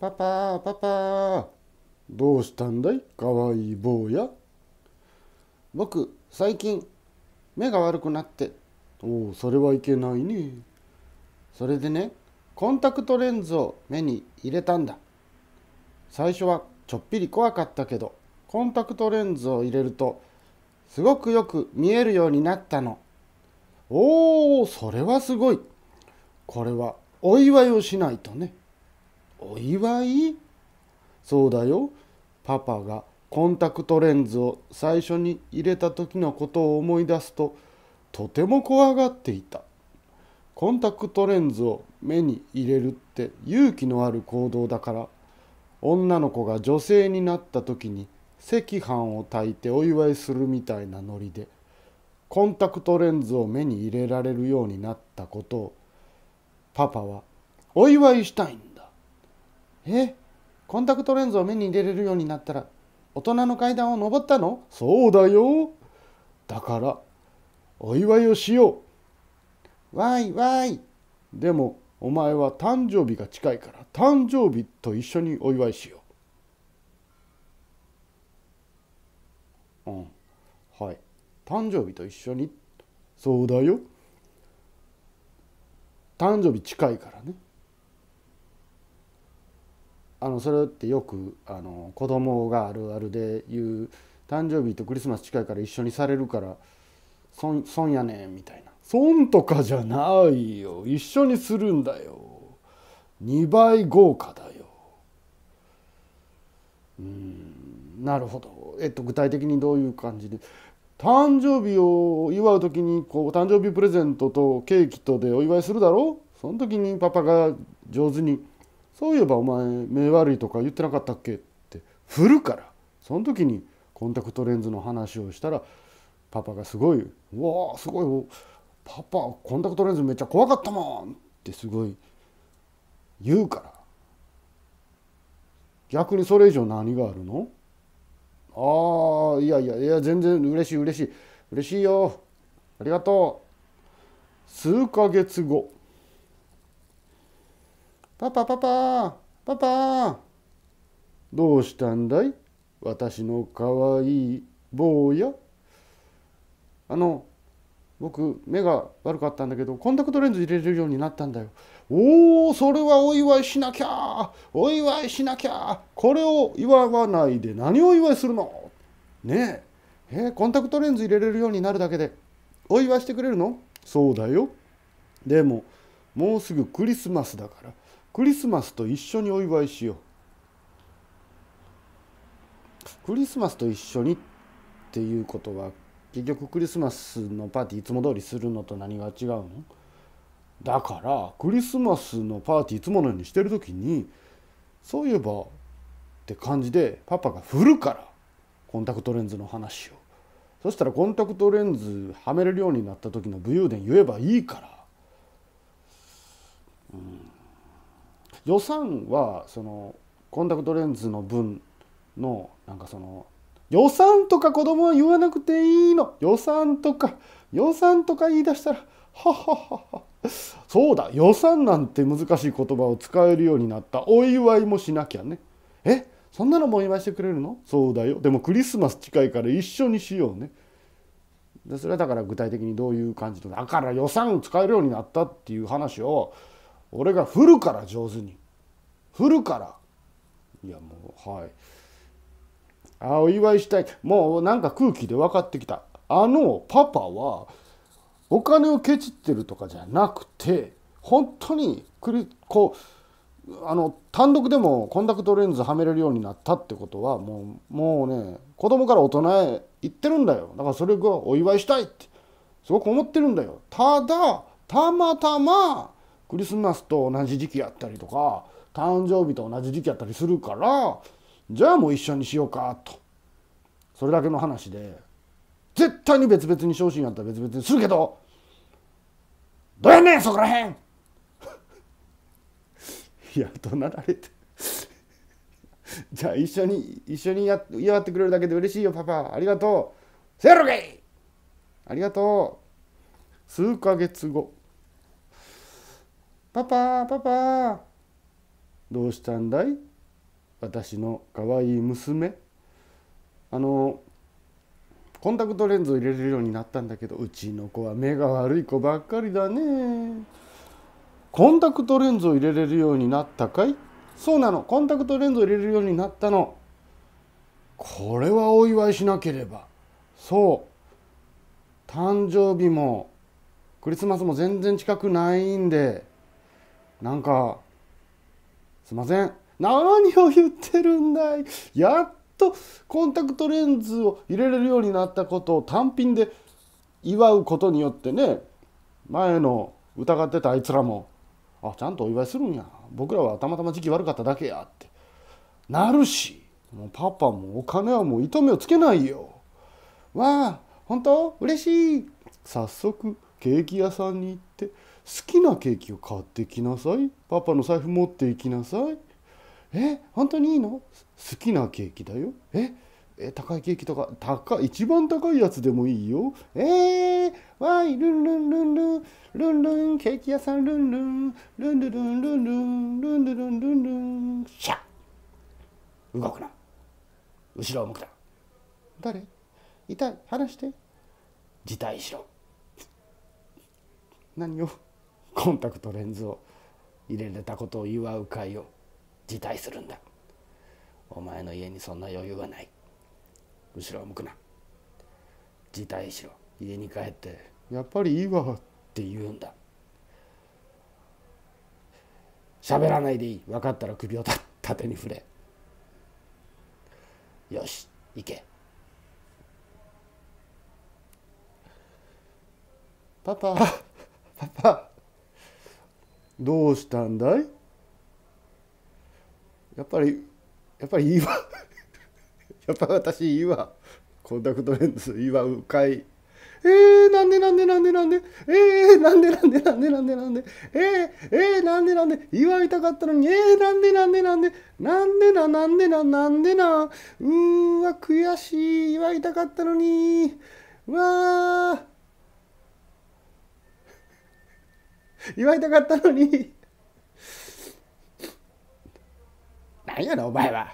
パパパパどうしたんだいかわいい坊や僕最近目が悪くなっておおそれはいけないねそれでねコンタクトレンズを目に入れたんだ最初はちょっぴり怖かったけどコンタクトレンズを入れるとすごくよく見えるようになったのおおそれはすごいこれはお祝いをしないとねお祝いそうだよパパがコンタクトレンズを最初に入れた時のことを思い出すととても怖がっていたコンタクトレンズを目に入れるって勇気のある行動だから女の子が女性になった時に赤飯を炊いてお祝いするみたいなノリでコンタクトレンズを目に入れられるようになったことをパパはお祝いしたいんだえコンタクトレンズを目に入れれるようになったら大人の階段を上ったのそうだよだからお祝いをしようわいわいでもお前は誕生日が近いから誕生日と一緒にお祝いしよううんはい誕生日と一緒にそうだよ誕生日近いからねあのそれってよくあの子供があるあるで言う誕生日とクリスマス近いから一緒にされるから損損やねんみたいな損とかじゃないよ一緒にするんだよ2倍豪華だようんなるほどえっと具体的にどういう感じで誕生日を祝う時にこう誕生日プレゼントとケーキとでお祝いするだろその時にパパが上手にそういえばお前目悪いとか言ってなかったっけ?」って振るからその時にコンタクトレンズの話をしたらパパがすごい「うわあすごいパパコンタクトレンズめっちゃ怖かったもん!」ってすごい言うから逆にそれ以上何があるのああいやいやいや全然嬉しい嬉しい嬉しいよありがとう数ヶ月後パパパパパパどうしたんだい私のかわいい坊やあの僕目が悪かったんだけどコンタクトレンズ入れるようになったんだよおおそれはお祝いしなきゃお祝いしなきゃこれを祝わないで何をお祝いするのねええー、コンタクトレンズ入れれるようになるだけでお祝いしてくれるのそうだよでももうすぐクリスマスだからクリスマスと一緒にお祝いしようクリスマスと一緒にっていうことは結局クリスマスのパーティーいつも通りするのと何が違うのだからクリスマスのパーティーいつものようにしてる時にそういえばって感じでパパが振るからコンタクトレンズの話をそしたらコンタクトレンズはめれるようになった時の武勇伝言えばいいから、うん、予算はそのコンタクトレンズの分のなんかその予算とか子供は言わなくていいの予算とか予算とか言い出したらはははそうだ予算なんて難しい言葉を使えるようになったお祝いもしなきゃねえそんなのもお祝いしてくれるのそうだよでもクリスマス近いから一緒にしようねでそれはだから具体的にどういう感じとだから予算使えるようになったっていう話を俺が振るから上手に振るからいやもうはいああお祝いしたいもうなんか空気で分かってきたあのパパはお金をケチってるとかじゃなくて本当にクリこうあの単独でもコンタクトレンズはめれるようになったってことはもうもうね子供から大人へ行ってるんだよだからそれがお祝いしたいってすごく思ってるんだよただたまたまクリスマスと同じ時期やったりとか誕生日と同じ時期やったりするからじゃあもう一緒にしようかとそれだけの話で絶対に別々に昇進やったら別々にするけどどうやねんそこらへん いや怒鳴られて じゃあ一緒に一緒にや祝ってくれるだけで嬉しいよパパありがとうせやろけありがとう数ヶ月後パパパパどうしたんだい私のかわいい娘あのコンタクトレンズを入れれるようになったんだけどうちの子は目が悪い子ばっかりだねコンタクトレンズを入れれるようになったかいそうなのコンタクトレンズを入れるようになったのこれはお祝いしなければそう誕生日もクリスマスも全然近くないんでなんか、すいません。何を言ってるんだい。やっとコンタクトレンズを入れれるようになったことを単品で祝うことによってね、前の疑ってたあいつらも、あ、ちゃんとお祝いするんや。僕らはたまたま時期悪かっただけやって。なるし、もうパパもお金はもう糸目をつけないよ。わあ、本当嬉しい。早速ケーキ屋さんに行って。って好きなケーキを買ってきなさいパパの財布持っていきなさいえ本当にいいの好きなケーキだよええ高いケーキとか高一番高いやつでもいいよえー、わいルンルンルンルンルンルンケーキ屋さんルンルンルンルンルンルンルンルンルンルンルンシャッ動くな後ろを向くな誰痛い離して辞退しろ何をコンタクトレンズを入れれたことを祝う会を辞退するんだお前の家にそんな余裕はない後ろを向くな辞退しろ家に帰ってやっぱりいいわって言うんだ喋らないでいい分かったら首を縦に振れよし行けパパパパどうしたんだいやっぱりやっぱりいいわ やっぱ私いいわコンタクトレンズいいわうかいえー、なんでなんでなんでなんでえー、なんでなんでなんでなんでなんでえー、えー、なんでなんで言わいたかったのにえー、なんでなんでなんでなんでななんでななんでなうーわ悔しい言わいたかったのにわあ祝いたかったのに。なんやな、お前は。